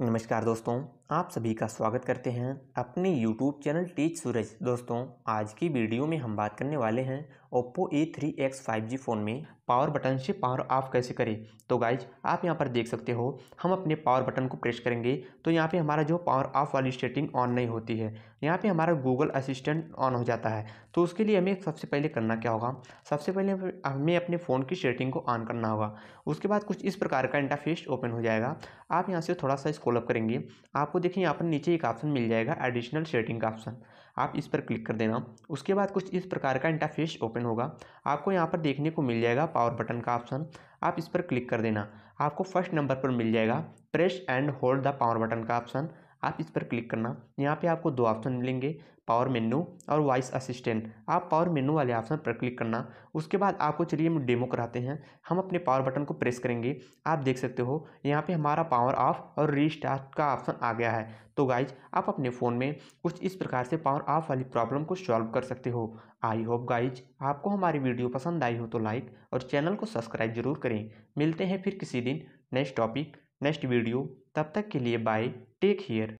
नमस्कार दोस्तों आप सभी का स्वागत करते हैं अपने YouTube चैनल टीच सूरज दोस्तों आज की वीडियो में हम बात करने वाले हैं Oppo A3x 5G फ़ोन में पावर बटन से पावर ऑफ कैसे करें तो गाइज आप यहां पर देख सकते हो हम अपने पावर बटन को प्रेस करेंगे तो यहां पे हमारा जो पावर ऑफ वाली सेटिंग ऑन नहीं होती है यहां पे हमारा गूगल असिस्टेंट ऑन हो जाता है तो उसके लिए हमें सबसे पहले करना क्या होगा सबसे पहले हमें अपने फ़ोन की सेटिंग को ऑन करना होगा उसके बाद कुछ इस प्रकार का इंटरफेस ओपन हो जाएगा आप यहाँ से थोड़ा सा इसको अप करेंगे आपको देखिए यहाँ पर नीचे एक ऑप्शन मिल जाएगा एडिशनल सेटिंग का ऑप्शन आप इस पर क्लिक कर देना उसके बाद कुछ इस प्रकार का इंटरफेस ओपन होगा आपको यहाँ पर देखने को मिल जाएगा पावर बटन का ऑप्शन आप इस पर क्लिक कर देना आपको फर्स्ट नंबर पर मिल जाएगा press and hold the power button का ऑप्शन आप इस पर क्लिक करना यहाँ पे आपको दो ऑप्शन मिलेंगे पावर मेनू और वॉइस असिस्टेंट आप पावर मेनू वाले ऑप्शन पर क्लिक करना उसके बाद आपको चलिए हम डेमो कराते हैं हम अपने पावर बटन को प्रेस करेंगे आप देख सकते हो यहाँ पे हमारा पावर ऑफ और रीस्टार्ट का ऑप्शन आ गया है तो गाइज आप अपने फ़ोन में कुछ इस प्रकार से पावर ऑफ वाली प्रॉब्लम को सॉल्व कर सकते हो आई होप गाइज आपको हमारी वीडियो पसंद आई हो तो लाइक और चैनल को सब्सक्राइब जरूर करें मिलते हैं फिर किसी दिन नेक्स्ट टॉपिक नेक्स्ट वीडियो तब तक के लिए बाय टेक केयर